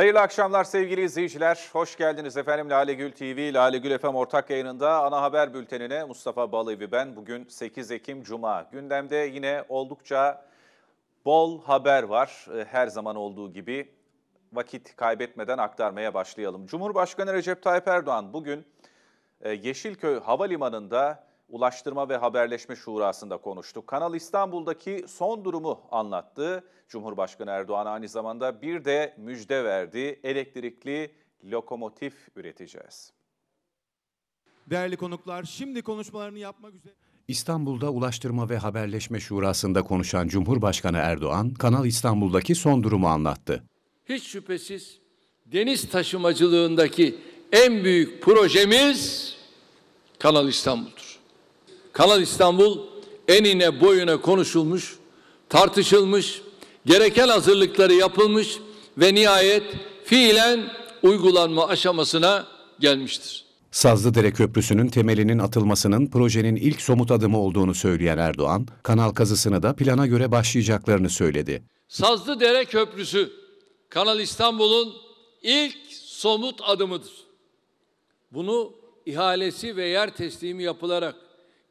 Hayırlı akşamlar sevgili izleyiciler. Hoş geldiniz efendim Lale Gül TV, Lale Gül FM ortak yayınında ana haber bültenine Mustafa Balıvi ben. Bugün 8 Ekim Cuma. Gündemde yine oldukça bol haber var. Ee, her zaman olduğu gibi vakit kaybetmeden aktarmaya başlayalım. Cumhurbaşkanı Recep Tayyip Erdoğan bugün e, Yeşilköy Havalimanı'nda Ulaştırma ve Haberleşme Şurası'nda konuştu. Kanal İstanbul'daki son durumu anlattı. Cumhurbaşkanı Erdoğan aynı zamanda bir de müjde verdi. Elektrikli lokomotif üreteceğiz. Değerli konuklar, şimdi konuşmalarını yapmak üzere İstanbul'da Ulaştırma ve Haberleşme Şurası'nda konuşan Cumhurbaşkanı Erdoğan, Kanal İstanbul'daki son durumu anlattı. Hiç şüphesiz deniz taşımacılığındaki en büyük projemiz Kanal İstanbul'dur. Kanal İstanbul enine boyuna konuşulmuş, tartışılmış, gereken hazırlıkları yapılmış ve nihayet fiilen uygulanma aşamasına gelmiştir. Sazlıdere Köprüsü'nün temelinin atılmasının projenin ilk somut adımı olduğunu söyleyen Erdoğan, kanal kazısını da plana göre başlayacaklarını söyledi. Sazlıdere Köprüsü, Kanal İstanbul'un ilk somut adımıdır. Bunu ihalesi ve yer teslimi yapılarak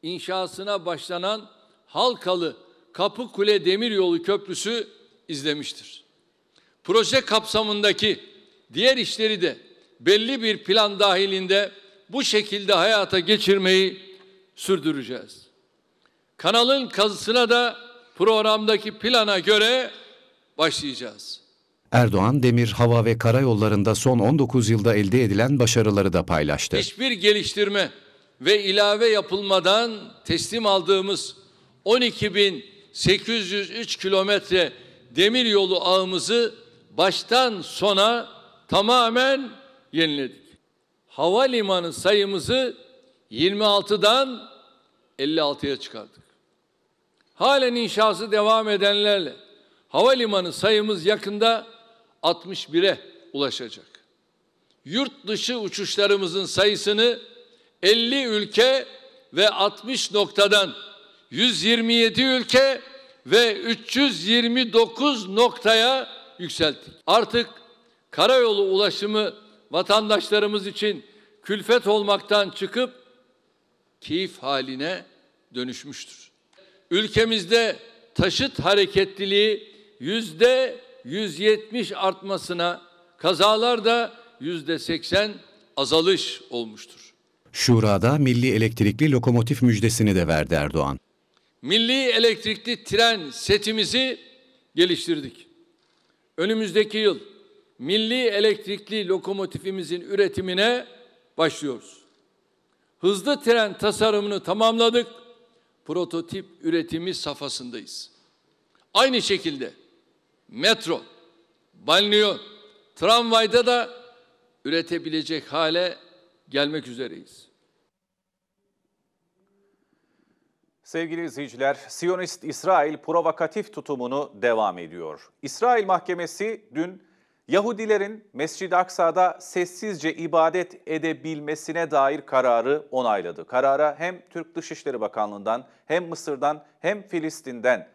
inşasına başlanan Halkalı kapı kule Demiryolu Köprüsü izlemiştir. Proje kapsamındaki diğer işleri de belli bir plan dahilinde bu şekilde hayata geçirmeyi sürdüreceğiz. Kanalın kazısına da programdaki plana göre başlayacağız. Erdoğan demir, hava ve karayollarında son 19 yılda elde edilen başarıları da paylaştı. Hiçbir geliştirme ve ilave yapılmadan teslim aldığımız 12.803 kilometre demir yolu ağımızı baştan sona tamamen yeniledik. Havalimanı sayımızı 26'dan 56'ya çıkardık. Halen inşası devam edenlerle havalimanı sayımız yakında 61'e ulaşacak. Yurt dışı uçuşlarımızın sayısını 50 ülke ve 60 noktadan 127 ülke ve 329 noktaya yükselttik. Artık karayolu ulaşımı vatandaşlarımız için külfet olmaktan çıkıp keyif haline dönüşmüştür. Ülkemizde taşıt hareketliliği yüzde 170 artmasına, kazalar da yüzde 80 azalış olmuştur. Şura'da milli elektrikli lokomotif müjdesini de verdi Erdoğan. Milli elektrikli tren setimizi geliştirdik. Önümüzdeki yıl milli elektrikli lokomotifimizin üretimine başlıyoruz. Hızlı tren tasarımını tamamladık. Prototip üretimi safhasındayız. Aynı şekilde metro, banliyö, tramvayda da üretebilecek hale gelmek üzereyiz. Sevgili izleyiciler, Siyonist İsrail provokatif tutumunu devam ediyor. İsrail mahkemesi dün Yahudilerin Mescid-i Aksa'da sessizce ibadet edebilmesine dair kararı onayladı. Karara hem Türk Dışişleri Bakanlığı'ndan hem Mısır'dan hem Filistin'den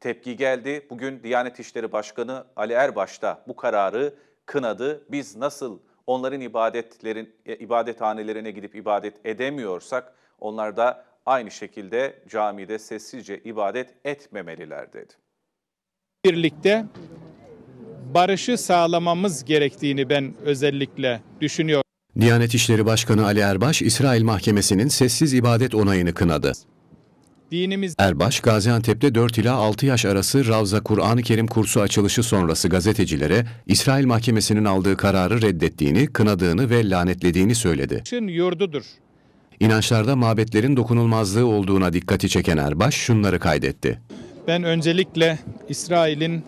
tepki geldi. Bugün Diyanet İşleri Başkanı Ali Erbaş da bu kararı kınadı. Biz nasıl onların ibadetlerin e, ibadethanelerine gidip ibadet edemiyorsak onlar da aynı şekilde camide sessizce ibadet etmemeliler dedi. Birlikte barışı sağlamamız gerektiğini ben özellikle düşünüyorum. Diyanet İşleri Başkanı Ali Erbaş, İsrail Mahkemesi'nin sessiz ibadet onayını kınadı dinimiz... Erbaş, Gaziantep'te 4 ila 6 yaş arası Ravza Kur'an-ı Kerim kursu açılışı sonrası gazetecilere İsrail mahkemesinin aldığı kararı reddettiğini, kınadığını ve lanetlediğini söyledi. yurdudur. İnançlarda mabetlerin dokunulmazlığı olduğuna dikkati çeken Erbaş şunları kaydetti. Ben öncelikle İsrail'in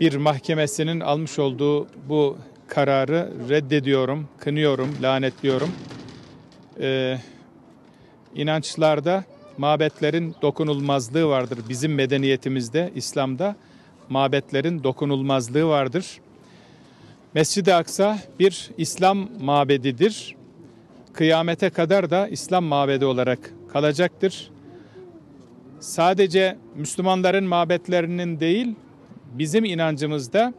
bir mahkemesinin almış olduğu bu kararı reddediyorum, kınıyorum, lanetliyorum. Ee, inançlarda mabetlerin dokunulmazlığı vardır. Bizim medeniyetimizde, İslam'da mabetlerin dokunulmazlığı vardır. Mescid-i Aksa bir İslam mabedidir. Kıyamete kadar da İslam mabedi olarak kalacaktır. Sadece Müslümanların mabetlerinin değil, bizim inancımızda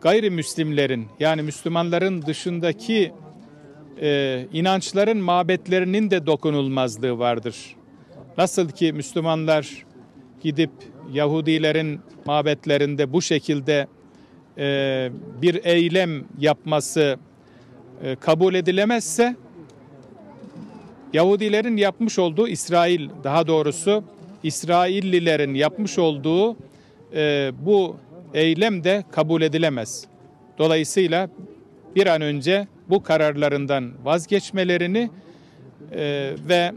gayrimüslimlerin yani Müslümanların dışındaki e, inançların mabetlerinin de dokunulmazlığı vardır. Nasıl ki Müslümanlar gidip Yahudilerin mabetlerinde bu şekilde e, bir eylem yapması e, kabul edilemezse Yahudilerin yapmış olduğu İsrail daha doğrusu İsraillilerin yapmış olduğu e, bu eylem de kabul edilemez. Dolayısıyla bir an önce bu kararlarından vazgeçmelerini e, ve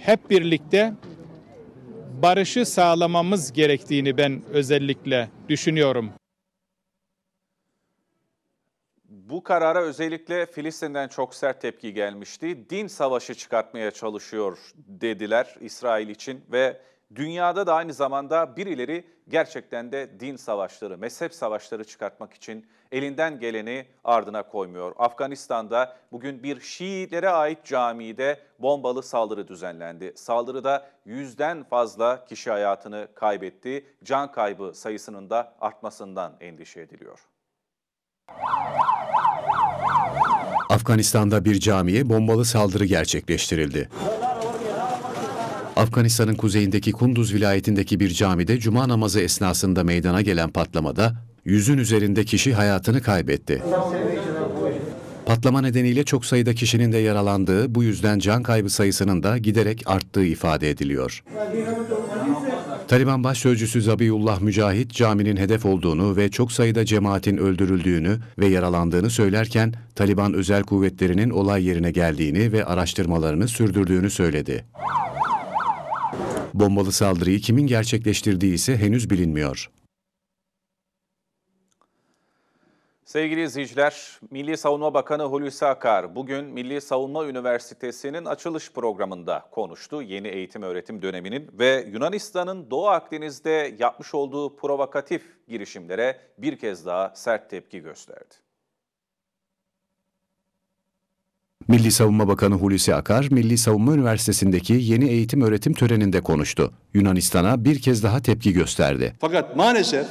hep birlikte barışı sağlamamız gerektiğini ben özellikle düşünüyorum. Bu karara özellikle Filistin'den çok sert tepki gelmişti. Din savaşı çıkartmaya çalışıyor dediler İsrail için ve Dünyada da aynı zamanda birileri gerçekten de din savaşları, mezhep savaşları çıkartmak için elinden geleni ardına koymuyor. Afganistan'da bugün bir Şiilere ait camide bombalı saldırı düzenlendi. Saldırıda yüzden fazla kişi hayatını kaybetti. Can kaybı sayısının da artmasından endişe ediliyor. Afganistan'da bir camiye bombalı saldırı gerçekleştirildi. Afganistan'ın kuzeyindeki Kunduz vilayetindeki bir camide cuma namazı esnasında meydana gelen patlamada yüzün üzerinde kişi hayatını kaybetti. Patlama nedeniyle çok sayıda kişinin de yaralandığı, bu yüzden can kaybı sayısının da giderek arttığı ifade ediliyor. Taliban Başsözcüsü Zabiullah Mücahit caminin hedef olduğunu ve çok sayıda cemaatin öldürüldüğünü ve yaralandığını söylerken Taliban özel kuvvetlerinin olay yerine geldiğini ve araştırmalarını sürdürdüğünü söyledi. Bombalı saldırıyı kimin gerçekleştirdiği ise henüz bilinmiyor. Sevgili izleyiciler, Milli Savunma Bakanı Hulusi Akar bugün Milli Savunma Üniversitesi'nin açılış programında konuştu. Yeni eğitim öğretim döneminin ve Yunanistan'ın Doğu Akdeniz'de yapmış olduğu provokatif girişimlere bir kez daha sert tepki gösterdi. Milli Savunma Bakanı Hulusi Akar, Milli Savunma Üniversitesi'ndeki yeni eğitim öğretim töreninde konuştu. Yunanistan'a bir kez daha tepki gösterdi. Fakat maalesef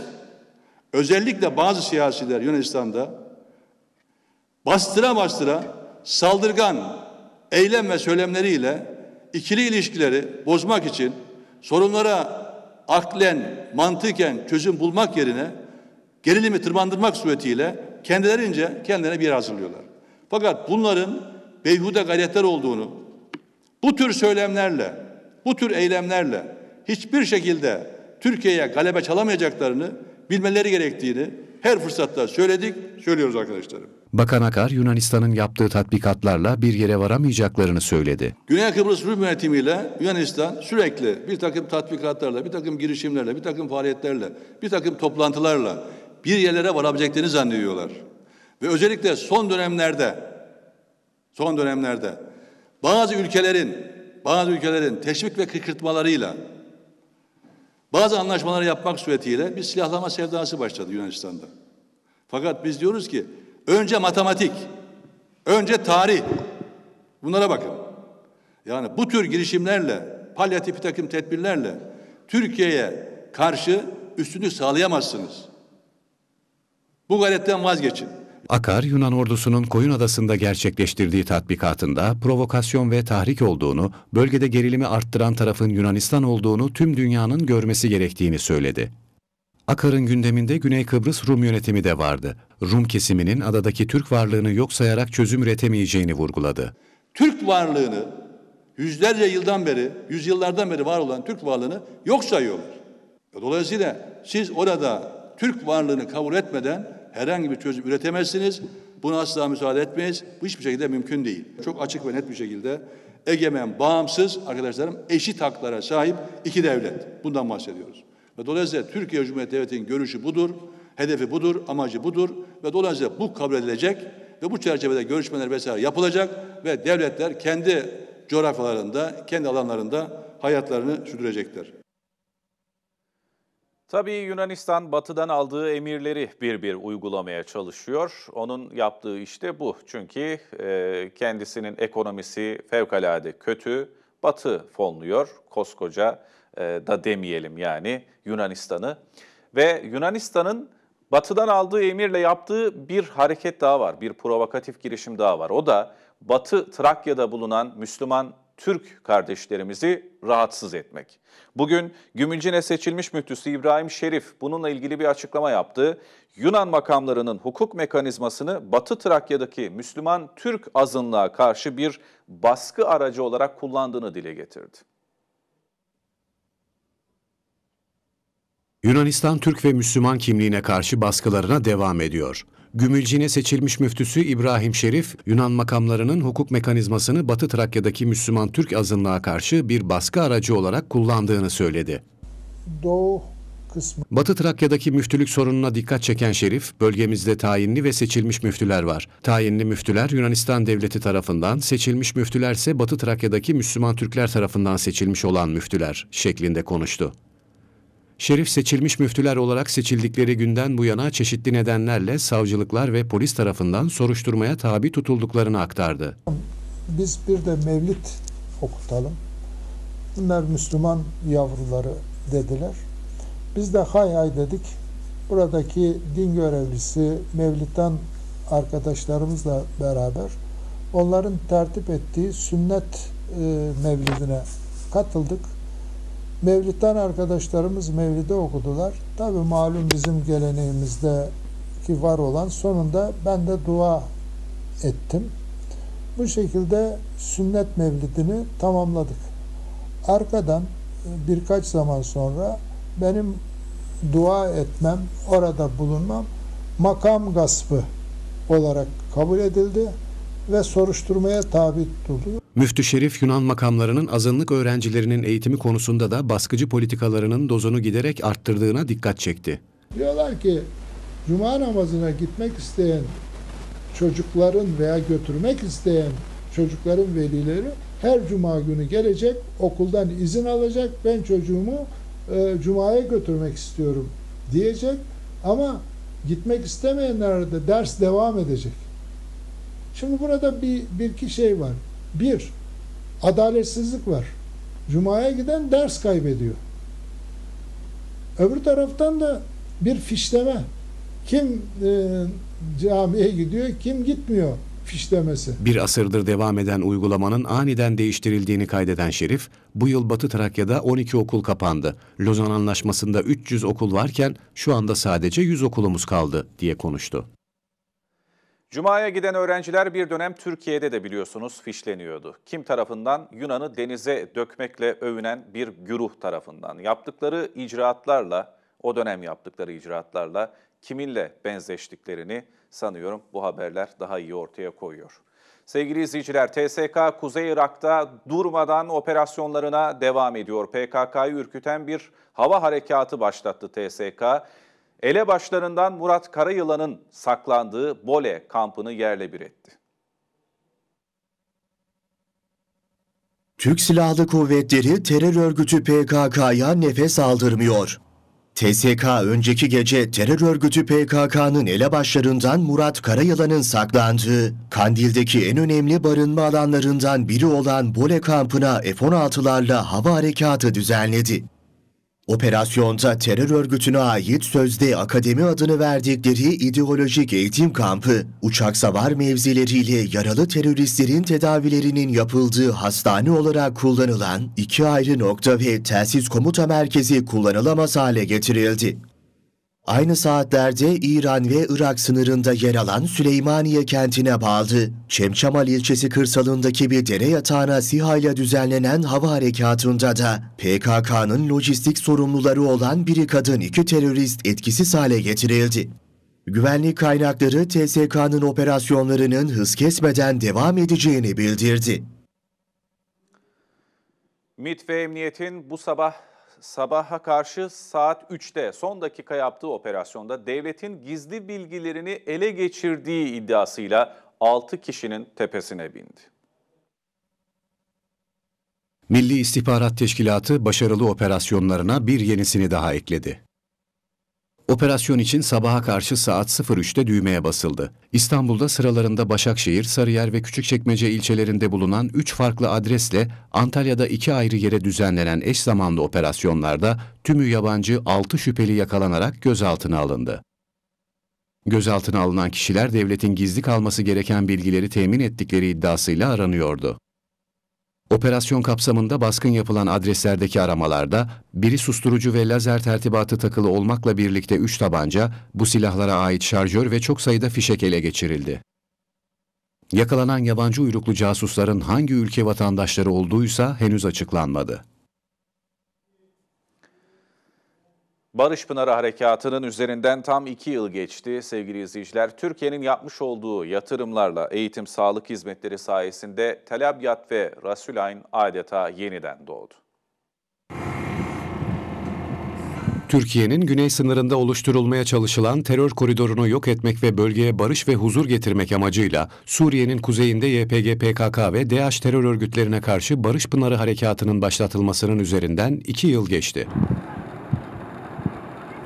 özellikle bazı siyasiler Yunanistan'da bastıra bastıra saldırgan eylem ve söylemleriyle ikili ilişkileri bozmak için sorunlara aklen, mantıken çözüm bulmak yerine gerilimi tırmandırmak suretiyle kendilerince kendilerine bir hazırlıyorlar. Fakat bunların beyhude gayretler olduğunu, bu tür söylemlerle, bu tür eylemlerle hiçbir şekilde Türkiye'ye galebe çalamayacaklarını bilmeleri gerektiğini her fırsatta söyledik, söylüyoruz arkadaşlarım. Bakan Akar, Yunanistan'ın yaptığı tatbikatlarla bir yere varamayacaklarını söyledi. Güney Kıbrıs Rum yönetimiyle Yunanistan sürekli bir takım tatbikatlarla, bir takım girişimlerle, bir takım faaliyetlerle, bir takım toplantılarla bir yerlere varabileceklerini zannediyorlar. Ve özellikle son dönemlerde son dönemlerde bazı ülkelerin bazı ülkelerin teşvik ve kıkırtmalarıyla bazı anlaşmaları yapmak suretiyle bir silahlama sevdası başladı Yunanistan'da. Fakat biz diyoruz ki önce matematik, önce tarih. Bunlara bakın. Yani bu tür girişimlerle, palyatif bir takım tedbirlerle Türkiye'ye karşı üstünlük sağlayamazsınız. Bu gayretten vazgeçin. Akar, Yunan ordusunun Koyun Adası'nda gerçekleştirdiği tatbikatında provokasyon ve tahrik olduğunu, bölgede gerilimi arttıran tarafın Yunanistan olduğunu tüm dünyanın görmesi gerektiğini söyledi. Akar'ın gündeminde Güney Kıbrıs Rum yönetimi de vardı. Rum kesiminin adadaki Türk varlığını yok sayarak çözüm üretemeyeceğini vurguladı. Türk varlığını yüzlerce yıldan beri, yüzyıllardan beri var olan Türk varlığını yok sayıyorlar. Dolayısıyla siz orada Türk varlığını kabul etmeden herhangi bir çözüm üretemezsiniz. bunu asla müsaade etmeyiz. Bu hiçbir şekilde mümkün değil. Çok açık ve net bir şekilde egemen, bağımsız arkadaşlarım eşit haklara sahip iki devlet. Bundan bahsediyoruz. Ve dolayısıyla Türkiye Cumhuriyeti Devleti'nin görüşü budur. Hedefi budur, amacı budur ve dolayısıyla bu kabul edilecek ve bu çerçevede görüşmeler vesaire yapılacak ve devletler kendi coğrafyalarında, kendi alanlarında hayatlarını sürdürecekler. Tabii Yunanistan batıdan aldığı emirleri bir bir uygulamaya çalışıyor. Onun yaptığı işte bu. Çünkü e, kendisinin ekonomisi fevkalade kötü. Batı fonluyor koskoca e, da demeyelim yani Yunanistan'ı. Ve Yunanistan'ın batıdan aldığı emirle yaptığı bir hareket daha var. Bir provokatif girişim daha var. O da Batı Trakya'da bulunan Müslüman Türk kardeşlerimizi rahatsız etmek. Bugün Gümülcine seçilmiş müftüsü İbrahim Şerif bununla ilgili bir açıklama yaptı. Yunan makamlarının hukuk mekanizmasını Batı Trakya'daki Müslüman Türk azınlığa karşı bir baskı aracı olarak kullandığını dile getirdi. Yunanistan Türk ve Müslüman kimliğine karşı baskılarına devam ediyor. Gümülcine seçilmiş müftüsü İbrahim Şerif, Yunan makamlarının hukuk mekanizmasını Batı Trakya'daki Müslüman Türk azınlığa karşı bir baskı aracı olarak kullandığını söyledi. Doğu kısmı. Batı Trakya'daki müftülük sorununa dikkat çeken Şerif, bölgemizde tayinli ve seçilmiş müftüler var. Tayinli müftüler Yunanistan devleti tarafından, seçilmiş müftülerse Batı Trakya'daki Müslüman Türkler tarafından seçilmiş olan müftüler şeklinde konuştu. Şerif seçilmiş müftüler olarak seçildikleri günden bu yana çeşitli nedenlerle savcılıklar ve polis tarafından soruşturmaya tabi tutulduklarını aktardı. Biz bir de mevlit okutalım. Bunlar Müslüman yavruları dediler. Biz de hay hay dedik. Buradaki din görevlisi mevlitten arkadaşlarımızla beraber onların tertip ettiği sünnet e, mevlidine katıldık. Mevlid'den arkadaşlarımız Mevlid'i okudular. Tabi malum bizim geleneğimizdeki var olan sonunda ben de dua ettim. Bu şekilde sünnet mevlidini tamamladık. Arkadan e, birkaç zaman sonra benim dua etmem, orada bulunmam makam gaspı olarak kabul edildi ve soruşturmaya tabi tutuldu. Müftü Şerif Yunan makamlarının azınlık öğrencilerinin eğitimi konusunda da baskıcı politikalarının dozunu giderek arttırdığına dikkat çekti. Diyorlar ki cuma namazına gitmek isteyen çocukların veya götürmek isteyen çocukların velileri her cuma günü gelecek, okuldan izin alacak, ben çocuğumu e, cumaya götürmek istiyorum diyecek ama gitmek istemeyenler de ders devam edecek. Şimdi burada bir, bir iki şey var. Bir, adaletsizlik var. Cuma'ya giden ders kaybediyor. Öbür taraftan da bir fişleme. Kim e, camiye gidiyor, kim gitmiyor fişlemesi. Bir asırdır devam eden uygulamanın aniden değiştirildiğini kaydeden Şerif, bu yıl Batı Trakya'da 12 okul kapandı. Lozan Anlaşması'nda 300 okul varken şu anda sadece 100 okulumuz kaldı diye konuştu. Cuma'ya giden öğrenciler bir dönem Türkiye'de de biliyorsunuz fişleniyordu. Kim tarafından? Yunan'ı denize dökmekle övünen bir güruh tarafından. Yaptıkları icraatlarla, o dönem yaptıkları icraatlarla kiminle benzeştiklerini sanıyorum bu haberler daha iyi ortaya koyuyor. Sevgili izleyiciler, TSK Kuzey Irak'ta durmadan operasyonlarına devam ediyor. PKK'yı ürküten bir hava harekatı başlattı TSK elebaşlarından Murat Karayılan'ın saklandığı Bole kampını yerle bir etti. Türk Silahlı Kuvvetleri terör örgütü PKK'ya nefes aldırmıyor. TSK önceki gece terör örgütü PKK'nın elebaşlarından Murat Karayalan'ın saklandığı, Kandil'deki en önemli barınma alanlarından biri olan Bole kampına F-16'larla hava harekatı düzenledi. Operasyonda terör örgütüne ait sözde akademi adını verdikleri ideolojik eğitim kampı, uçak savar mevzileriyle yaralı teröristlerin tedavilerinin yapıldığı hastane olarak kullanılan iki ayrı nokta ve telsiz komuta merkezi kullanılamaz hale getirildi aynı saatlerde İran ve Irak sınırında yer alan Süleymaniye kentine bağlı. Çemçamal ilçesi kırsalındaki bir dere yatağına SİHA ile düzenlenen hava harekatında da PKK'nın lojistik sorumluları olan biri kadın iki terörist etkisiz hale getirildi. Güvenlik kaynakları TSK'nın operasyonlarının hız kesmeden devam edeceğini bildirdi. MİT ve Emniyet'in bu sabah sabaha karşı saat 3'te son dakika yaptığı operasyonda devletin gizli bilgilerini ele geçirdiği iddiasıyla 6 kişinin tepesine bindi. Milli İstihbarat Teşkilatı başarılı operasyonlarına bir yenisini daha ekledi. Operasyon için sabaha karşı saat 03'te düğmeye basıldı. İstanbul'da sıralarında Başakşehir, Sarıyer ve Küçükçekmece ilçelerinde bulunan 3 farklı adresle Antalya'da 2 ayrı yere düzenlenen eş zamanlı operasyonlarda tümü yabancı 6 şüpheli yakalanarak gözaltına alındı. Gözaltına alınan kişiler devletin gizli kalması gereken bilgileri temin ettikleri iddiasıyla aranıyordu. Operasyon kapsamında baskın yapılan adreslerdeki aramalarda biri susturucu ve lazer tertibatı takılı olmakla birlikte 3 tabanca, bu silahlara ait şarjör ve çok sayıda fişek ele geçirildi. Yakalanan yabancı uyruklu casusların hangi ülke vatandaşları olduğuysa henüz açıklanmadı. Barış Pınarı Harekatı'nın üzerinden tam iki yıl geçti sevgili izleyiciler. Türkiye'nin yapmış olduğu yatırımlarla eğitim sağlık hizmetleri sayesinde Tel Abyad ve Rasulayn adeta yeniden doğdu. Türkiye'nin güney sınırında oluşturulmaya çalışılan terör koridorunu yok etmek ve bölgeye barış ve huzur getirmek amacıyla Suriye'nin kuzeyinde YPG, PKK ve DH terör örgütlerine karşı Barış Pınarı Harekatı'nın başlatılmasının üzerinden iki yıl geçti.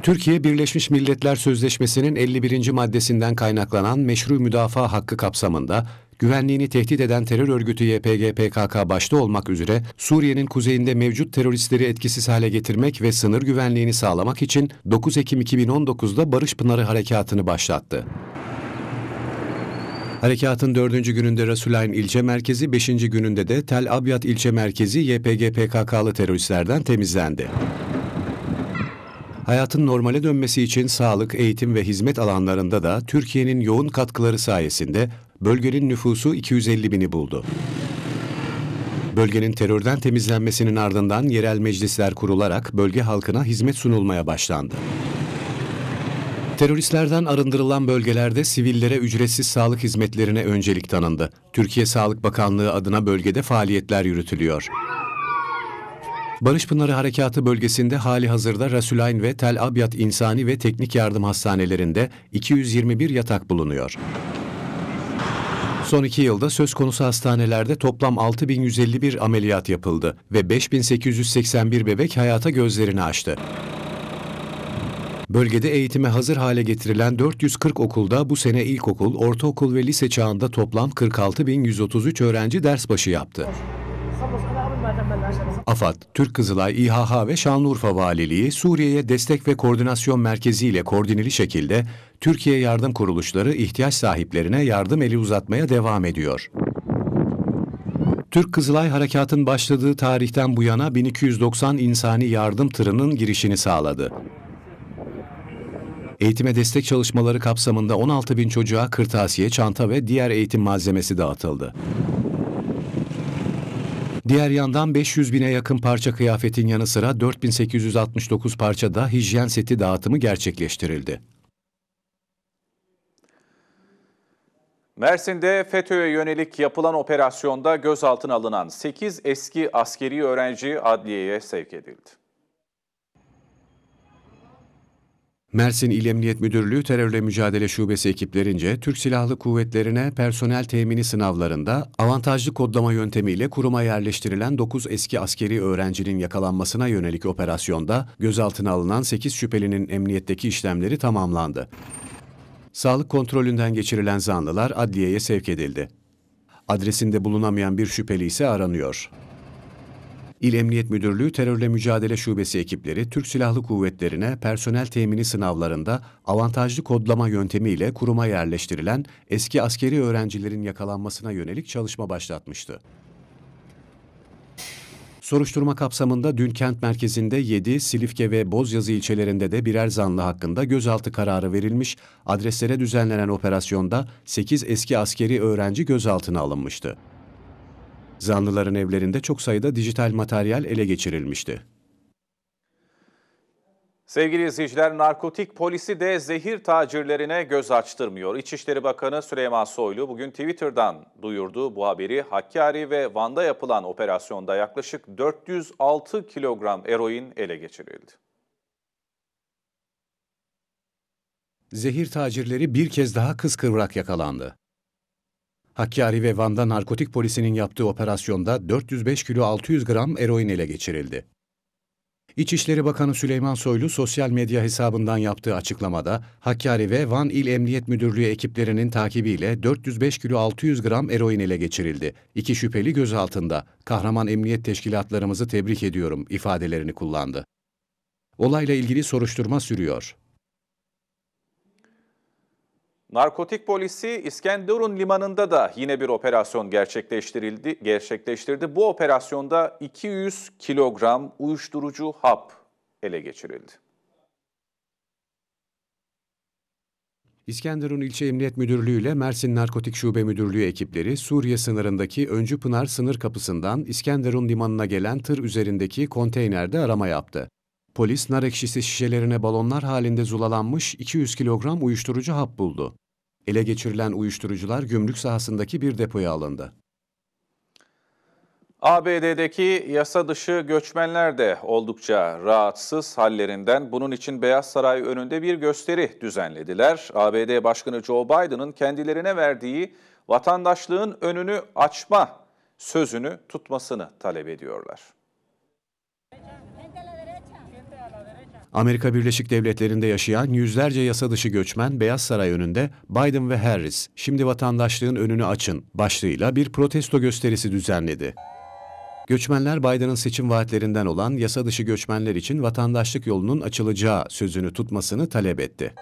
Türkiye Birleşmiş Milletler Sözleşmesi'nin 51. maddesinden kaynaklanan meşru müdafaa hakkı kapsamında güvenliğini tehdit eden terör örgütü YPG PKK başta olmak üzere Suriye'nin kuzeyinde mevcut teröristleri etkisiz hale getirmek ve sınır güvenliğini sağlamak için 9 Ekim 2019'da Barış Pınarı Harekatı'nı başlattı. Harekatın dördüncü gününde Rasulayn ilçe merkezi, beşinci gününde de Tel Abyad ilçe merkezi YPG PKK'lı teröristlerden temizlendi. Hayatın normale dönmesi için sağlık, eğitim ve hizmet alanlarında da Türkiye'nin yoğun katkıları sayesinde bölgenin nüfusu 250 bini buldu. Bölgenin terörden temizlenmesinin ardından yerel meclisler kurularak bölge halkına hizmet sunulmaya başlandı. Teröristlerden arındırılan bölgelerde sivillere ücretsiz sağlık hizmetlerine öncelik tanındı. Türkiye Sağlık Bakanlığı adına bölgede faaliyetler yürütülüyor. Barış Pınarı Harekatı bölgesinde hali hazırda Rasulayn ve Tel Abyad İnsani ve Teknik Yardım Hastanelerinde 221 yatak bulunuyor. Son iki yılda söz konusu hastanelerde toplam 6151 ameliyat yapıldı ve 5881 bebek hayata gözlerini açtı. Bölgede eğitime hazır hale getirilen 440 okulda bu sene ilkokul, ortaokul ve lise çağında toplam 46.133 öğrenci ders başı yaptı. AFAD, Türk Kızılay, İHH ve Şanlıurfa Valiliği Suriye'ye destek ve koordinasyon merkezi ile koordineli şekilde Türkiye yardım kuruluşları ihtiyaç sahiplerine yardım eli uzatmaya devam ediyor. Türk Kızılay Harekat'ın başladığı tarihten bu yana 1290 insani yardım tırının girişini sağladı. Eğitime destek çalışmaları kapsamında 16 bin çocuğa kırtasiye, çanta ve diğer eğitim malzemesi dağıtıldı. Diğer yandan 500 bine yakın parça kıyafetin yanı sıra 4869 parça da hijyen seti dağıtımı gerçekleştirildi. Mersin'de FETÖ'ye yönelik yapılan operasyonda gözaltına alınan 8 eski askeri öğrenci adliyeye sevk edildi. Mersin İl Emniyet Müdürlüğü Terörle Mücadele Şubesi ekiplerince Türk Silahlı Kuvvetlerine personel temini sınavlarında avantajlı kodlama yöntemiyle kuruma yerleştirilen 9 eski askeri öğrencinin yakalanmasına yönelik operasyonda gözaltına alınan 8 şüphelinin emniyetteki işlemleri tamamlandı. Sağlık kontrolünden geçirilen zanlılar adliyeye sevk edildi. Adresinde bulunamayan bir şüpheli ise aranıyor. İl Emniyet Müdürlüğü Terörle Mücadele Şubesi ekipleri Türk Silahlı Kuvvetlerine personel temini sınavlarında avantajlı kodlama yöntemiyle kuruma yerleştirilen eski askeri öğrencilerin yakalanmasına yönelik çalışma başlatmıştı. Soruşturma kapsamında dün kent merkezinde 7, Silifke ve Bozyazı ilçelerinde de birer zanlı hakkında gözaltı kararı verilmiş, adreslere düzenlenen operasyonda 8 eski askeri öğrenci gözaltına alınmıştı. Zanlıların evlerinde çok sayıda dijital materyal ele geçirilmişti. Sevgili izleyiciler, narkotik polisi de zehir tacirlerine göz açtırmıyor. İçişleri Bakanı Süleyman Soylu bugün Twitter'dan duyurduğu bu haberi Hakkari ve Van'da yapılan operasyonda yaklaşık 406 kilogram eroin ele geçirildi. Zehir tacirleri bir kez daha kıskıvrak yakalandı. Hakkari ve Van'da narkotik polisinin yaptığı operasyonda 405 kilo 600 gram eroin ele geçirildi. İçişleri Bakanı Süleyman Soylu sosyal medya hesabından yaptığı açıklamada Hakkari ve Van İl Emniyet Müdürlüğü ekiplerinin takibiyle 405 kilo 600 gram eroin ele geçirildi. İki şüpheli gözaltında. Kahraman emniyet teşkilatlarımızı tebrik ediyorum ifadelerini kullandı. Olayla ilgili soruşturma sürüyor. Narkotik polisi İskenderun limanında da yine bir operasyon gerçekleştirildi. Gerçekleştirdi. Bu operasyonda 200 kilogram uyuşturucu hap ele geçirildi. İskenderun İlçe Emniyet Müdürlüğü ile Mersin Narkotik Şube Müdürlüğü ekipleri Suriye sınırındaki Öncü Pınar sınır kapısından İskenderun limanına gelen tır üzerindeki konteynerde arama yaptı. Polis nar ekşisi şişelerine balonlar halinde zulalanmış 200 kilogram uyuşturucu hap buldu. Ele geçirilen uyuşturucular gümrük sahasındaki bir depoya alındı. ABD'deki yasa dışı göçmenler de oldukça rahatsız hallerinden. Bunun için Beyaz Saray önünde bir gösteri düzenlediler. ABD Başkanı Joe Biden'ın kendilerine verdiği vatandaşlığın önünü açma sözünü tutmasını talep ediyorlar. Amerika Birleşik Devletleri'nde yaşayan yüzlerce yasa dışı göçmen Beyaz Saray önünde Biden ve Harris şimdi vatandaşlığın önünü açın başlığıyla bir protesto gösterisi düzenledi. Göçmenler Biden'ın seçim vaatlerinden olan yasa dışı göçmenler için vatandaşlık yolunun açılacağı sözünü tutmasını talep etti.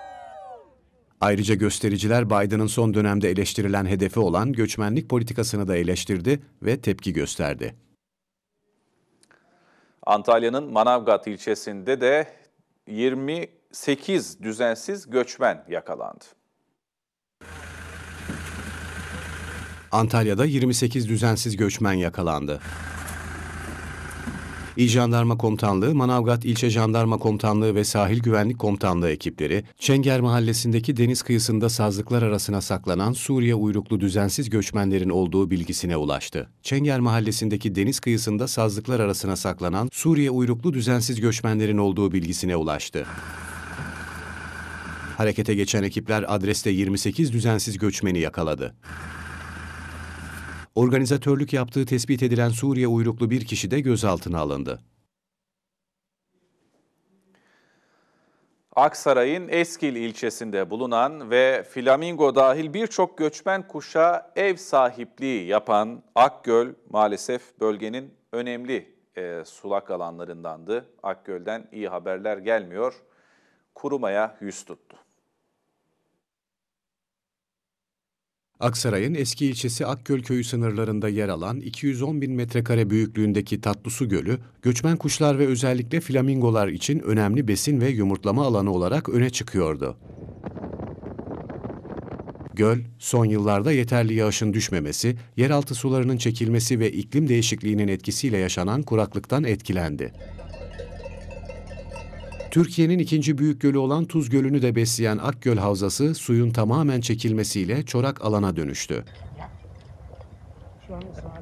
Ayrıca göstericiler Biden'ın son dönemde eleştirilen hedefi olan göçmenlik politikasını da eleştirdi ve tepki gösterdi. Antalya'nın Manavgat ilçesinde de 28 düzensiz göçmen yakalandı. Antalya'da 28 düzensiz göçmen yakalandı. İl Jandarma Komutanlığı, Manavgat İlçe Jandarma Komutanlığı ve Sahil Güvenlik Komutanlığı ekipleri, Çenger Mahallesi'ndeki deniz kıyısında sazlıklar arasına saklanan Suriye uyruklu düzensiz göçmenlerin olduğu bilgisine ulaştı. Çenger Mahallesi'ndeki deniz kıyısında sazlıklar arasına saklanan Suriye uyruklu düzensiz göçmenlerin olduğu bilgisine ulaştı. Harekete geçen ekipler adreste 28 düzensiz göçmeni yakaladı organizatörlük yaptığı tespit edilen Suriye uyruklu bir kişi de gözaltına alındı. Aksaray'ın Eskil ilçesinde bulunan ve Flamingo dahil birçok göçmen kuşa ev sahipliği yapan Akgöl maalesef bölgenin önemli e, sulak alanlarındandı. Akgöl'den iyi haberler gelmiyor. Kurumaya yüz tuttu. Aksaray'ın eski ilçesi Akgöl köyü sınırlarında yer alan 210 bin metrekare büyüklüğündeki Tatlısu Gölü, göçmen kuşlar ve özellikle flamingolar için önemli besin ve yumurtlama alanı olarak öne çıkıyordu. Göl, son yıllarda yeterli yağışın düşmemesi, yeraltı sularının çekilmesi ve iklim değişikliğinin etkisiyle yaşanan kuraklıktan etkilendi. Türkiye'nin ikinci büyük gölü olan Tuz Gölü'nü de besleyen Akgöl Havzası suyun tamamen çekilmesiyle çorak alana dönüştü.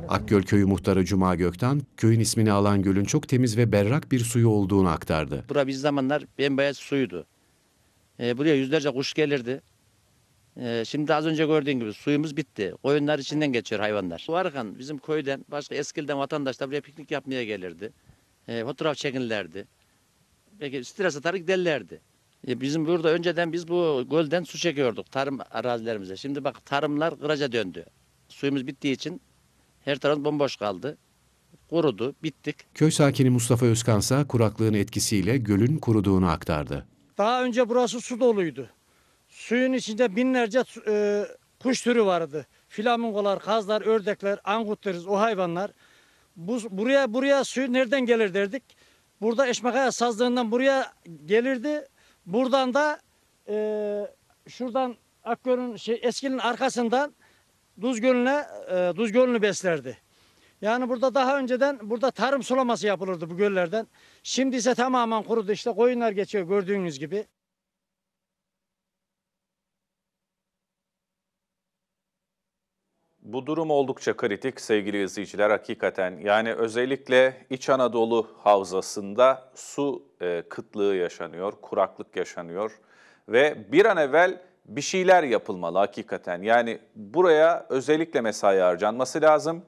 Akgöl Köyü Muhtarı Cuma Gökten, köyün ismini alan gölün çok temiz ve berrak bir suyu olduğunu aktardı. Bura bir zamanlar bembeyaz suydu. E, buraya yüzlerce kuş gelirdi. E, şimdi az önce gördüğün gibi suyumuz bitti. Koyunlar içinden geçiyor hayvanlar. Varkan bizim köyden başka eskilden vatandaşlar buraya piknik yapmaya gelirdi. E, fotoğraf çekinlerdi. Peki stres atar giderlerdi. E bizim burada önceden biz bu gölden su çekiyorduk tarım arazilerimize. Şimdi bak tarımlar kıraca döndü. Suyumuz bittiği için her taraf bomboş kaldı. Kurudu, bittik. Köy sakini Mustafa Özkan kuraklığın etkisiyle gölün kuruduğunu aktardı. Daha önce burası su doluydu. Suyun içinde binlerce e, kuş türü vardı. Flamingolar, kazlar, ördekler, angutteriz o hayvanlar. Bu, buraya buraya suyu nereden gelir derdik. Burada Eşmakaya sazlığından buraya gelirdi. Buradan da e, şuradan Akgöl'ün şey, eskinin arkasından Duz Gölü'ne e, Duz Gölü'nü beslerdi. Yani burada daha önceden burada tarım sulaması yapılırdı bu göllerden. Şimdi ise tamamen kurudu işte koyunlar geçiyor gördüğünüz gibi. Bu durum oldukça kritik sevgili izleyiciler hakikaten. Yani özellikle İç Anadolu havzasında su e, kıtlığı yaşanıyor, kuraklık yaşanıyor ve bir an evvel bir şeyler yapılmalı hakikaten. Yani buraya özellikle mesai harcanması lazım.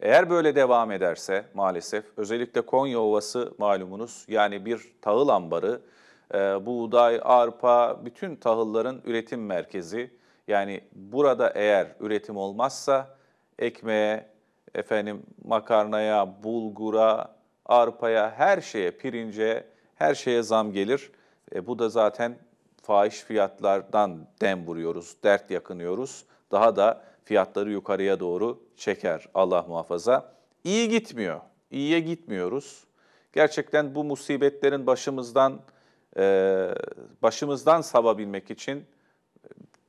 Eğer böyle devam ederse maalesef özellikle Konya Ovası malumunuz yani bir tahıl ambarı, e, buğday, arpa, bütün tahılların üretim merkezi yani burada eğer üretim olmazsa ekmeğe, efendim makarnaya, bulgura, arpaya, her şeye, pirince, her şeye zam gelir. E, bu da zaten fahiş fiyatlardan dem vuruyoruz, dert yakınıyoruz. Daha da fiyatları yukarıya doğru çeker Allah muhafaza. İyi gitmiyor, iyiye gitmiyoruz. Gerçekten bu musibetlerin başımızdan e, başımızdan savabilmek için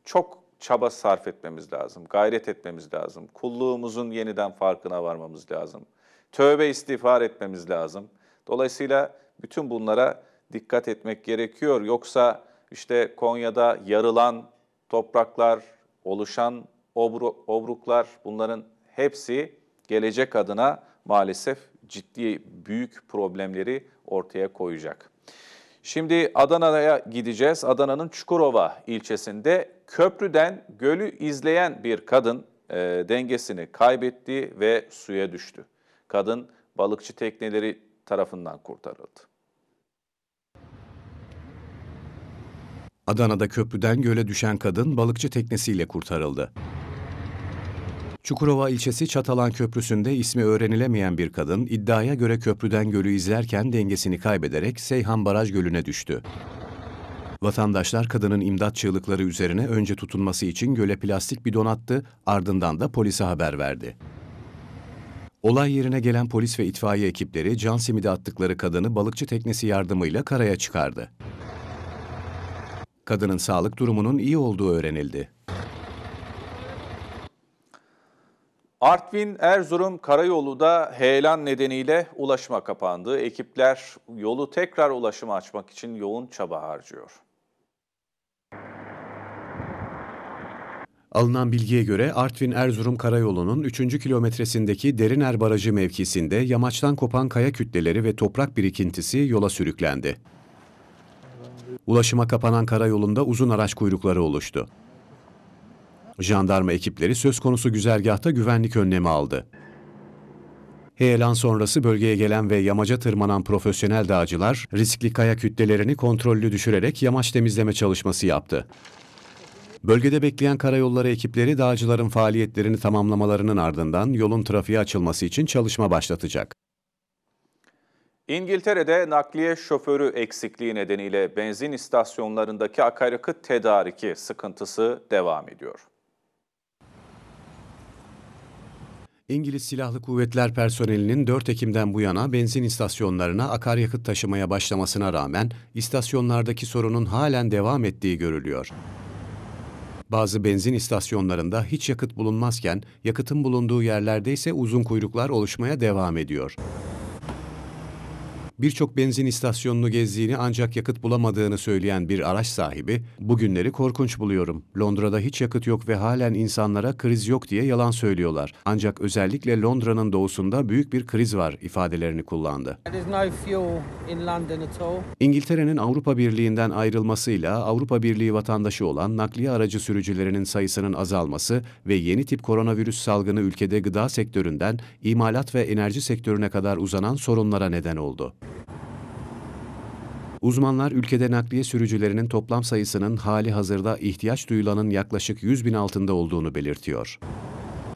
çok çaba sarf etmemiz lazım, gayret etmemiz lazım, kulluğumuzun yeniden farkına varmamız lazım, tövbe istiğfar etmemiz lazım. Dolayısıyla bütün bunlara dikkat etmek gerekiyor. Yoksa işte Konya'da yarılan topraklar, oluşan obru, obruklar bunların hepsi gelecek adına maalesef ciddi büyük problemleri ortaya koyacak. Şimdi Adana'ya gideceğiz. Adana'nın Çukurova ilçesinde köprüden gölü izleyen bir kadın e, dengesini kaybetti ve suya düştü. Kadın balıkçı tekneleri tarafından kurtarıldı. Adana'da köprüden göle düşen kadın balıkçı teknesiyle kurtarıldı. Çukurova ilçesi Çatalan Köprüsü'nde ismi öğrenilemeyen bir kadın iddiaya göre köprüden gölü izlerken dengesini kaybederek Seyhan Baraj Gölü'ne düştü. Vatandaşlar kadının imdat çığlıkları üzerine önce tutunması için göle plastik bidon attı, ardından da polise haber verdi. Olay yerine gelen polis ve itfaiye ekipleri can simidi attıkları kadını balıkçı teknesi yardımıyla karaya çıkardı. Kadının sağlık durumunun iyi olduğu öğrenildi. Artvin Erzurum Karayolu da heyelan nedeniyle ulaşıma kapandı. Ekipler yolu tekrar ulaşıma açmak için yoğun çaba harcıyor. Alınan bilgiye göre Artvin-Erzurum Karayolu'nun 3. kilometresindeki Deriner Barajı mevkisinde yamaçtan kopan kaya kütleleri ve toprak birikintisi yola sürüklendi. Ulaşıma kapanan karayolunda uzun araç kuyrukları oluştu. Jandarma ekipleri söz konusu güzergahta güvenlik önlemi aldı. Heyelan sonrası bölgeye gelen ve yamaca tırmanan profesyonel dağcılar riskli kaya kütlelerini kontrollü düşürerek yamaç temizleme çalışması yaptı. Bölgede bekleyen karayolları ekipleri dağcıların faaliyetlerini tamamlamalarının ardından yolun trafiğe açılması için çalışma başlatacak. İngiltere'de nakliye şoförü eksikliği nedeniyle benzin istasyonlarındaki akaryakıt tedariki sıkıntısı devam ediyor. İngiliz Silahlı Kuvvetler personelinin 4 Ekim'den bu yana benzin istasyonlarına akaryakıt taşımaya başlamasına rağmen istasyonlardaki sorunun halen devam ettiği görülüyor. Bazı benzin istasyonlarında hiç yakıt bulunmazken yakıtın bulunduğu yerlerde ise uzun kuyruklar oluşmaya devam ediyor birçok benzin istasyonunu gezdiğini ancak yakıt bulamadığını söyleyen bir araç sahibi, "Bugünleri korkunç buluyorum. Londra'da hiç yakıt yok ve halen insanlara kriz yok diye yalan söylüyorlar. Ancak özellikle Londra'nın doğusunda büyük bir kriz var." ifadelerini kullandı. İngiltere'nin Avrupa Birliği'nden ayrılmasıyla Avrupa Birliği vatandaşı olan nakliye aracı sürücülerinin sayısının azalması ve yeni tip koronavirüs salgını ülkede gıda sektöründen imalat ve enerji sektörüne kadar uzanan sorunlara neden oldu. Uzmanlar ülkede nakliye sürücülerinin toplam sayısının hali hazırda ihtiyaç duyulanın yaklaşık 100 bin altında olduğunu belirtiyor.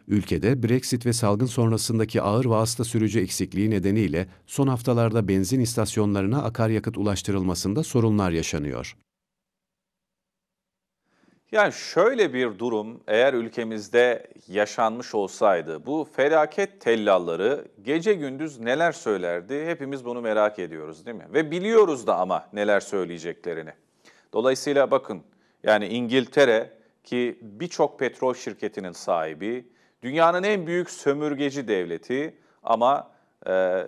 Ülkede Brexit ve salgın sonrasındaki ağır vasıta sürücü eksikliği nedeniyle son haftalarda benzin istasyonlarına akaryakıt ulaştırılmasında sorunlar yaşanıyor. Yani şöyle bir durum eğer ülkemizde yaşanmış olsaydı bu felaket tellalları gece gündüz neler söylerdi hepimiz bunu merak ediyoruz değil mi? Ve biliyoruz da ama neler söyleyeceklerini. Dolayısıyla bakın yani İngiltere ki birçok petrol şirketinin sahibi, dünyanın en büyük sömürgeci devleti ama e,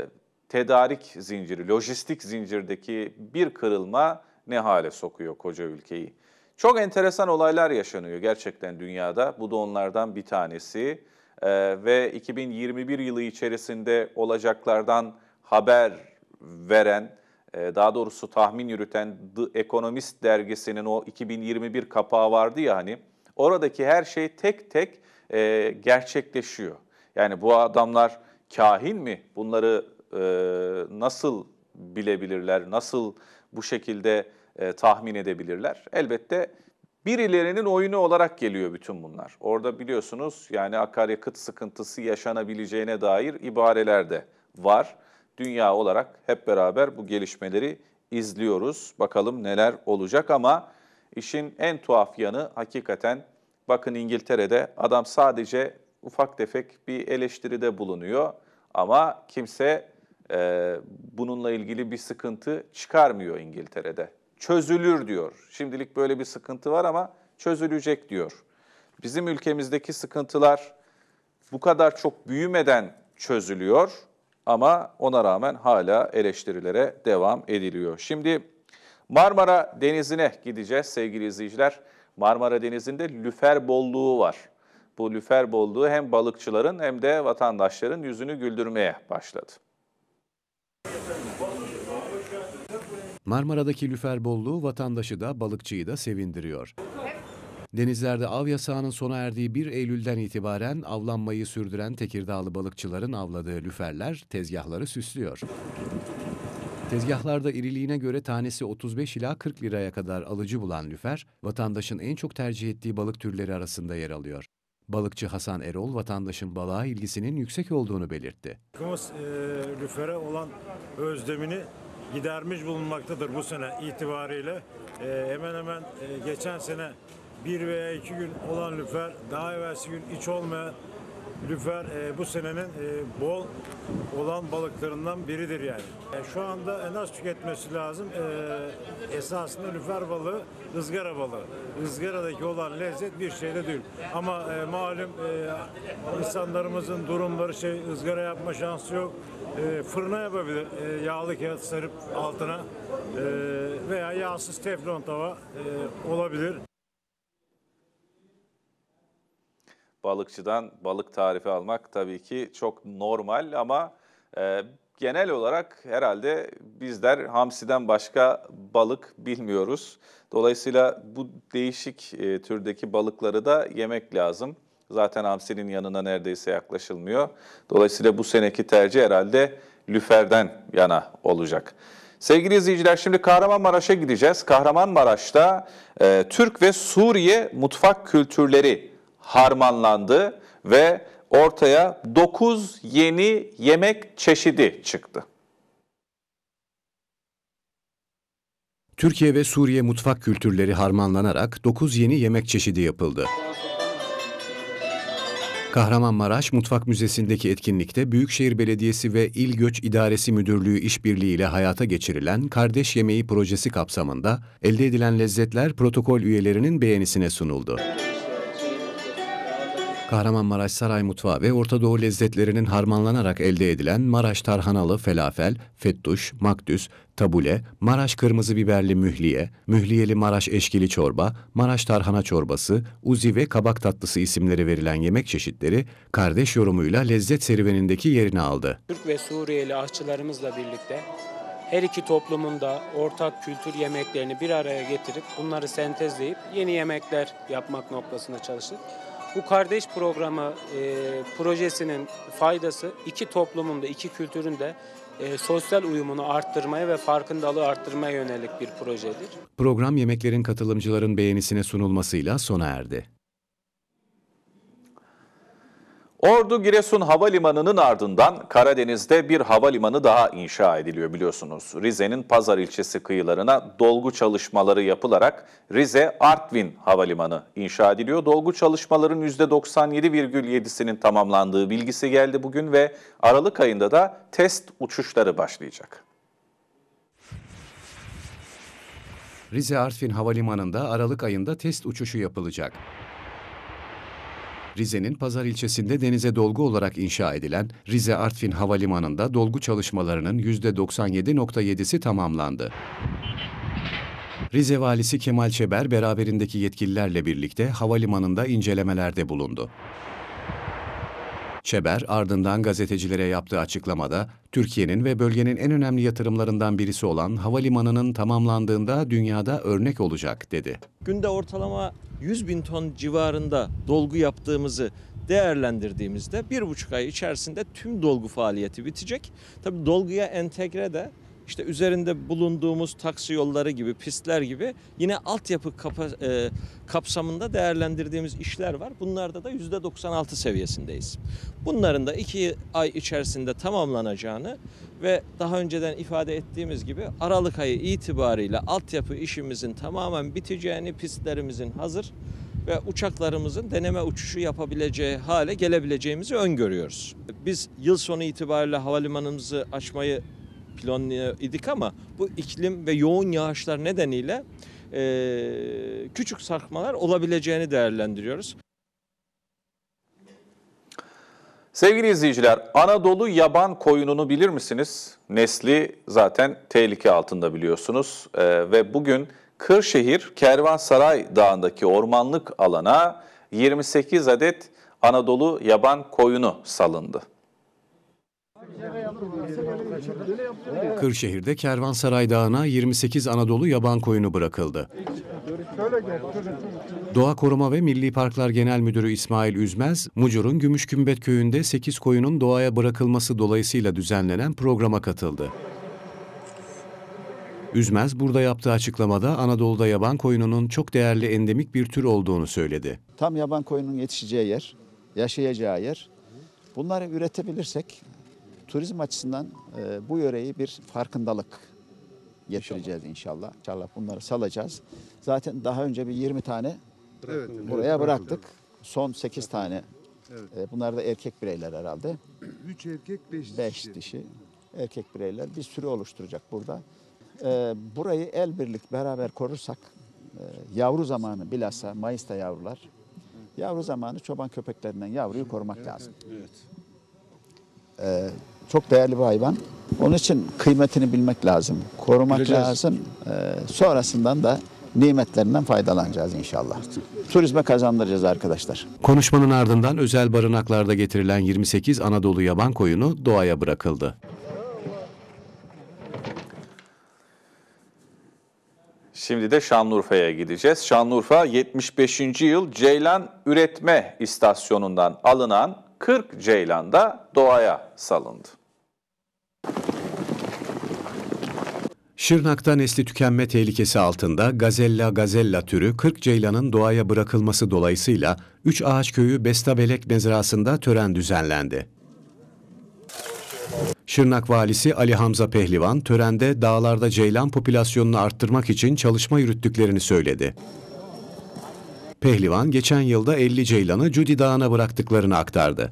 tedarik zinciri, lojistik zincirdeki bir kırılma ne hale sokuyor koca ülkeyi. Çok enteresan olaylar yaşanıyor gerçekten dünyada. Bu da onlardan bir tanesi. Ee, ve 2021 yılı içerisinde olacaklardan haber veren, e, daha doğrusu tahmin yürüten The Economist dergisinin o 2021 kapağı vardı ya hani. Oradaki her şey tek tek e, gerçekleşiyor. Yani bu adamlar kahin mi? Bunları e, nasıl bilebilirler? Nasıl bu şekilde e, tahmin edebilirler. Elbette birilerinin oyunu olarak geliyor bütün bunlar. Orada biliyorsunuz yani akaryakıt sıkıntısı yaşanabileceğine dair ibareler de var. Dünya olarak hep beraber bu gelişmeleri izliyoruz. Bakalım neler olacak ama işin en tuhaf yanı hakikaten bakın İngiltere'de adam sadece ufak tefek bir eleştiride bulunuyor ama kimse e, bununla ilgili bir sıkıntı çıkarmıyor İngiltere'de çözülür diyor. Şimdilik böyle bir sıkıntı var ama çözülecek diyor. Bizim ülkemizdeki sıkıntılar bu kadar çok büyümeden çözülüyor ama ona rağmen hala eleştirilere devam ediliyor. Şimdi Marmara Denizi'ne gideceğiz sevgili izleyiciler. Marmara Denizi'nde lüfer bolluğu var. Bu lüfer bolluğu hem balıkçıların hem de vatandaşların yüzünü güldürmeye başladı. Marmara'daki lüfer bolluğu vatandaşı da balıkçıyı da sevindiriyor. Denizlerde av yasağının sona erdiği 1 Eylül'den itibaren avlanmayı sürdüren Tekirdağlı balıkçıların avladığı lüferler tezgahları süslüyor. Tezgahlarda iriliğine göre tanesi 35 ila 40 liraya kadar alıcı bulan lüfer, vatandaşın en çok tercih ettiği balık türleri arasında yer alıyor. Balıkçı Hasan Erol vatandaşın balığa ilgisinin yüksek olduğunu belirtti. E, lüfere olan özlemini gidermiş bulunmaktadır bu sene itibariyle. E, hemen hemen e, geçen sene bir veya iki gün olan lüfer, daha evvelsi gün hiç olmayan Lüfer e, bu senenin e, bol olan balıklarından biridir yani. E, şu anda en az tüketmesi lazım. E, esasında lüfer balığı ızgara balığı. Izgaradaki olan lezzet bir şeyde değil. Ama e, malum e, insanlarımızın durumları şey ızgara yapma şansı yok. E, fırına yapabilir. E, yağlı kağıt sarıp altına e, veya yağsız teflon tava e, olabilir. balıkçıdan balık tarifi almak tabii ki çok normal ama e, genel olarak herhalde bizler hamsiden başka balık bilmiyoruz. Dolayısıyla bu değişik e, türdeki balıkları da yemek lazım. Zaten hamsinin yanına neredeyse yaklaşılmıyor. Dolayısıyla bu seneki tercih herhalde lüferden yana olacak. Sevgili izleyiciler şimdi Kahramanmaraş'a gideceğiz. Kahramanmaraş'ta e, Türk ve Suriye mutfak kültürleri harmanlandı ve ortaya 9 yeni yemek çeşidi çıktı. Türkiye ve Suriye mutfak kültürleri harmanlanarak 9 yeni yemek çeşidi yapıldı. Kahramanmaraş Mutfak Müzesi'ndeki etkinlikte Büyükşehir Belediyesi ve İl Göç İdaresi Müdürlüğü işbirliğiyle hayata geçirilen Kardeş Yemeği projesi kapsamında elde edilen lezzetler protokol üyelerinin beğenisine sunuldu. Kahramanmaraş Saray Mutfağı ve Orta Doğu lezzetlerinin harmanlanarak elde edilen Maraş tarhanalı felafel, fettuş, makdüs, tabule, Maraş kırmızı biberli mühliye, mühliyeli Maraş eşkili çorba, Maraş tarhana çorbası, uzi ve kabak tatlısı isimleri verilen yemek çeşitleri kardeş yorumuyla lezzet serüvenindeki yerini aldı. Türk ve Suriyeli aşçılarımızla birlikte her iki toplumun da ortak kültür yemeklerini bir araya getirip bunları sentezleyip yeni yemekler yapmak noktasında çalıştık. Bu kardeş programı e, projesinin faydası iki toplumun da iki kültürün de e, sosyal uyumunu arttırmaya ve farkındalığı arttırmaya yönelik bir projedir. Program yemeklerin katılımcıların beğenisine sunulmasıyla sona erdi. Ordu Giresun Havalimanı'nın ardından Karadeniz'de bir havalimanı daha inşa ediliyor biliyorsunuz. Rize'nin Pazar ilçesi kıyılarına dolgu çalışmaları yapılarak Rize Artvin Havalimanı inşa ediliyor. Dolgu çalışmaların %97,7'sinin tamamlandığı bilgisi geldi bugün ve Aralık ayında da test uçuşları başlayacak. Rize Artvin Havalimanı'nda Aralık ayında test uçuşu yapılacak. Rize'nin Pazar ilçesinde denize dolgu olarak inşa edilen Rize Artvin Havalimanı'nda dolgu çalışmalarının %97.7'si tamamlandı. Rize Valisi Kemal Çeber beraberindeki yetkililerle birlikte havalimanında incelemelerde bulundu. Çeber ardından gazetecilere yaptığı açıklamada, Türkiye'nin ve bölgenin en önemli yatırımlarından birisi olan havalimanının tamamlandığında dünyada örnek olacak dedi. Günde ortalama 100 bin ton civarında dolgu yaptığımızı değerlendirdiğimizde bir buçuk ay içerisinde tüm dolgu faaliyeti bitecek. Tabii dolguya entegre de işte üzerinde bulunduğumuz taksi yolları gibi, pistler gibi yine altyapı kapa, e, kapsamında değerlendirdiğimiz işler var. Bunlarda da yüzde %96 seviyesindeyiz. Bunların da iki ay içerisinde tamamlanacağını ve daha önceden ifade ettiğimiz gibi Aralık ayı itibariyle altyapı işimizin tamamen biteceğini, pistlerimizin hazır ve uçaklarımızın deneme uçuşu yapabileceği hale gelebileceğimizi öngörüyoruz. Biz yıl sonu itibariyle havalimanımızı açmayı planlıyor idik ama bu iklim ve yoğun yağışlar nedeniyle e, küçük sarkmalar olabileceğini değerlendiriyoruz. Sevgili izleyiciler, Anadolu yaban koyununu bilir misiniz? Nesli zaten tehlike altında biliyorsunuz ee, ve bugün Kırşehir Kervansaray Dağı'ndaki ormanlık alana 28 adet Anadolu yaban koyunu salındı. Kırşehir'de Kervansaray Dağı'na 28 Anadolu yaban koyunu bırakıldı. Doğa Koruma ve Milli Parklar Genel Müdürü İsmail Üzmez, Mucur'un Gümüşkümbet Köyü'nde 8 koyunun doğaya bırakılması dolayısıyla düzenlenen programa katıldı. Üzmez burada yaptığı açıklamada Anadolu'da yaban koyununun çok değerli endemik bir tür olduğunu söyledi. Tam yaban koyunun yetişeceği yer, yaşayacağı yer. Bunları üretebilirsek turizm açısından e, bu yöreyi bir farkındalık getireceğiz inşallah. inşallah. İnşallah bunları salacağız. Zaten daha önce bir 20 tane evet, buraya bıraktık. bıraktık. Son 8 tane. Evet. E, bunlar da erkek bireyler herhalde. 3 erkek 5 dişi. dişi. Erkek bireyler bir sürü oluşturacak burada. E, burayı el birlik beraber korursak e, yavru zamanı bilhassa Mayıs'ta yavrular. Yavru zamanı çoban köpeklerinden yavruyu korumak evet, lazım. Evet. evet. Ee, çok değerli bir hayvan. Onun için kıymetini bilmek lazım, korumak Bileceğiz. lazım. Ee, sonrasından da nimetlerinden faydalanacağız inşallah. Turizme kazandıracağız arkadaşlar. Konuşmanın ardından özel barınaklarda getirilen 28 Anadolu yaban koyunu doğaya bırakıldı. Şimdi de Şanlıurfa'ya gideceğiz. Şanlıurfa 75. yıl Ceylan Üretme İstasyonu'ndan alınan 40 ceylan da doğaya salındı. Şırnak'ta nesli tükenme tehlikesi altında Gazella gazella türü 40 ceylanın doğaya bırakılması dolayısıyla 3 Ağaç Köyü Bestabelek mezrasında tören düzenlendi. Şırnak valisi Ali Hamza Pehlivan törende dağlarda ceylan popülasyonunu arttırmak için çalışma yürüttüklerini söyledi. Pehlivan geçen yılda 50 ceylanı Cudi Dağı'na bıraktıklarını aktardı.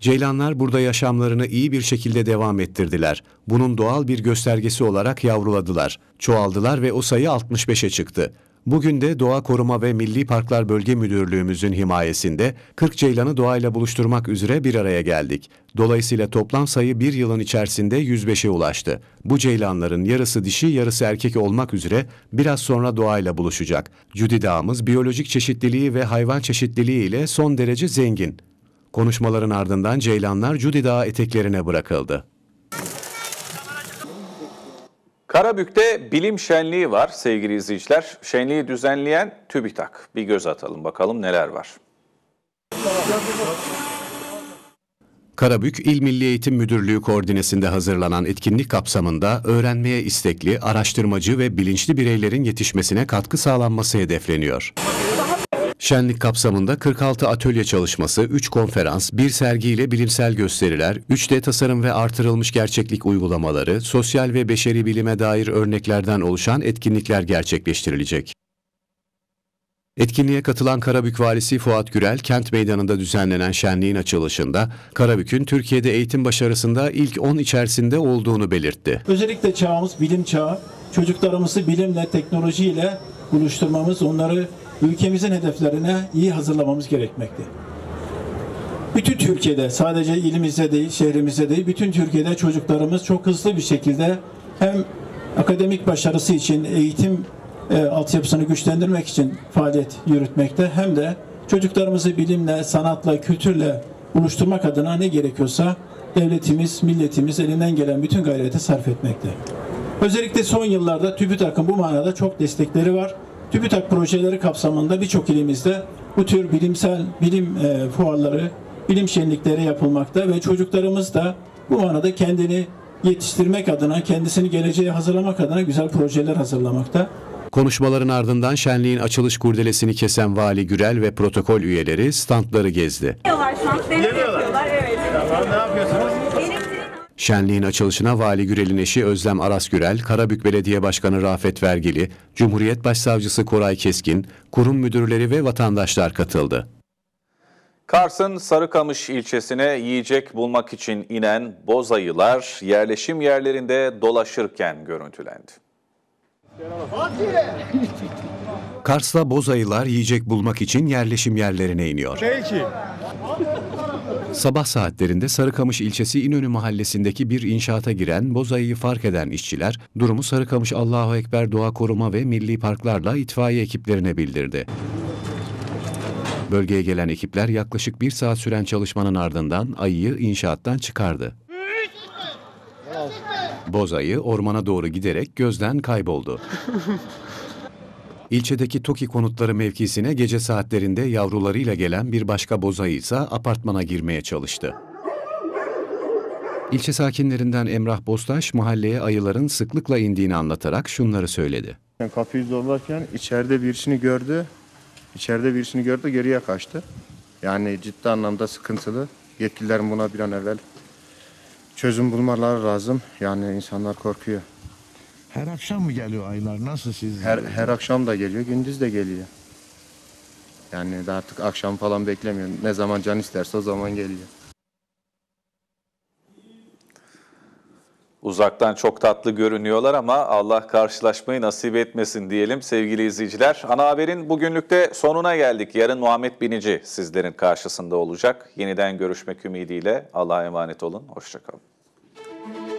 Ceylanlar burada yaşamlarını iyi bir şekilde devam ettirdiler. Bunun doğal bir göstergesi olarak yavruladılar. Çoğaldılar ve o sayı 65'e çıktı. Bugün de Doğa Koruma ve Milli Parklar Bölge Müdürlüğümüzün himayesinde 40 ceylanı doğayla buluşturmak üzere bir araya geldik. Dolayısıyla toplam sayı bir yılın içerisinde 105'e ulaştı. Bu ceylanların yarısı dişi yarısı erkek olmak üzere biraz sonra doğayla buluşacak. Cüdi Dağımız biyolojik çeşitliliği ve hayvan çeşitliliği ile son derece zengin. Konuşmaların ardından ceylanlar Cudi Dağı eteklerine bırakıldı. Karabük'te bilim şenliği var sevgili izleyiciler. Şenliği düzenleyen TÜBİTAK. Bir göz atalım bakalım neler var. Karabük İl Milli Eğitim Müdürlüğü koordinesinde hazırlanan etkinlik kapsamında öğrenmeye istekli, araştırmacı ve bilinçli bireylerin yetişmesine katkı sağlanması hedefleniyor. Şenlik kapsamında 46 atölye çalışması, 3 konferans, 1 sergi ile bilimsel gösteriler, 3D tasarım ve artırılmış gerçeklik uygulamaları, sosyal ve beşeri bilime dair örneklerden oluşan etkinlikler gerçekleştirilecek. Etkinliğe katılan Karabük Valisi Fuat Gürel, kent meydanında düzenlenen şenliğin açılışında Karabük'ün Türkiye'de eğitim başarısında ilk 10 içerisinde olduğunu belirtti. Özellikle çağımız bilim çağı, çocuklarımızı bilimle, teknolojiyle buluşturmamız, onları ülkemizin hedeflerine iyi hazırlamamız gerekmekte. Bütün Türkiye'de sadece ilimizde değil, şehrimizde değil, bütün Türkiye'de çocuklarımız çok hızlı bir şekilde hem akademik başarısı için eğitim e, altyapısını güçlendirmek için faaliyet yürütmekte hem de çocuklarımızı bilimle, sanatla, kültürle buluşturmak adına ne gerekiyorsa devletimiz, milletimiz elinden gelen bütün gayreti sarf etmekte. Özellikle son yıllarda TÜBİTAK'ın bu manada çok destekleri var. TÜBİTAK projeleri kapsamında birçok ilimizde bu tür bilimsel bilim e, fuarları, bilim şenlikleri yapılmakta ve çocuklarımız da bu manada kendini yetiştirmek adına, kendisini geleceğe hazırlamak adına güzel projeler hazırlamakta. Konuşmaların ardından şenliğin açılış kurdelesini kesen Vali Gürel ve protokol üyeleri standları gezdi. Yavaş, Şenliğin açılışına Vali Gürel'in eşi Özlem Aras Gürel, Karabük Belediye Başkanı Rafet Vergili, Cumhuriyet Başsavcısı Koray Keskin, kurum müdürleri ve vatandaşlar katıldı. Kars'ın Sarıkamış ilçesine yiyecek bulmak için inen bozayılar yerleşim yerlerinde dolaşırken görüntülendi. Kars'ta bozayılar yiyecek bulmak için yerleşim yerlerine iniyor. Peki. Sabah saatlerinde Sarıkamış ilçesi İnönü mahallesindeki bir inşaata giren bozayı fark eden işçiler durumu Sarıkamış Allahu Ekber Doğa Koruma ve Milli Parklarla itfaiye ekiplerine bildirdi. Bölgeye gelen ekipler yaklaşık bir saat süren çalışmanın ardından ayıyı inşaattan çıkardı. Bozayı ormana doğru giderek gözden kayboldu. İlçedeki TOKİ konutları mevkisine gece saatlerinde yavrularıyla gelen bir başka bozayı ise apartmana girmeye çalıştı. İlçe sakinlerinden Emrah Bostaş mahalleye ayıların sıklıkla indiğini anlatarak şunları söyledi. Yani kapıyı zorlarken içeride birisini gördü. İçeride birisini gördü geriye kaçtı. Yani ciddi anlamda sıkıntılı. Yetkililerin buna bir an evvel çözüm bulmaları lazım. Yani insanlar korkuyor. Her akşam mı geliyor aylar? Nasıl siz? Her, her akşam da geliyor, gündüz de geliyor. Yani artık akşam falan beklemiyorum. Ne zaman can isterse o zaman geliyor. Uzaktan çok tatlı görünüyorlar ama Allah karşılaşmayı nasip etmesin diyelim sevgili izleyiciler. Ana Haber'in bugünlükte sonuna geldik. Yarın Muhammed Binici sizlerin karşısında olacak. Yeniden görüşmek ümidiyle Allah'a emanet olun. Hoşçakalın.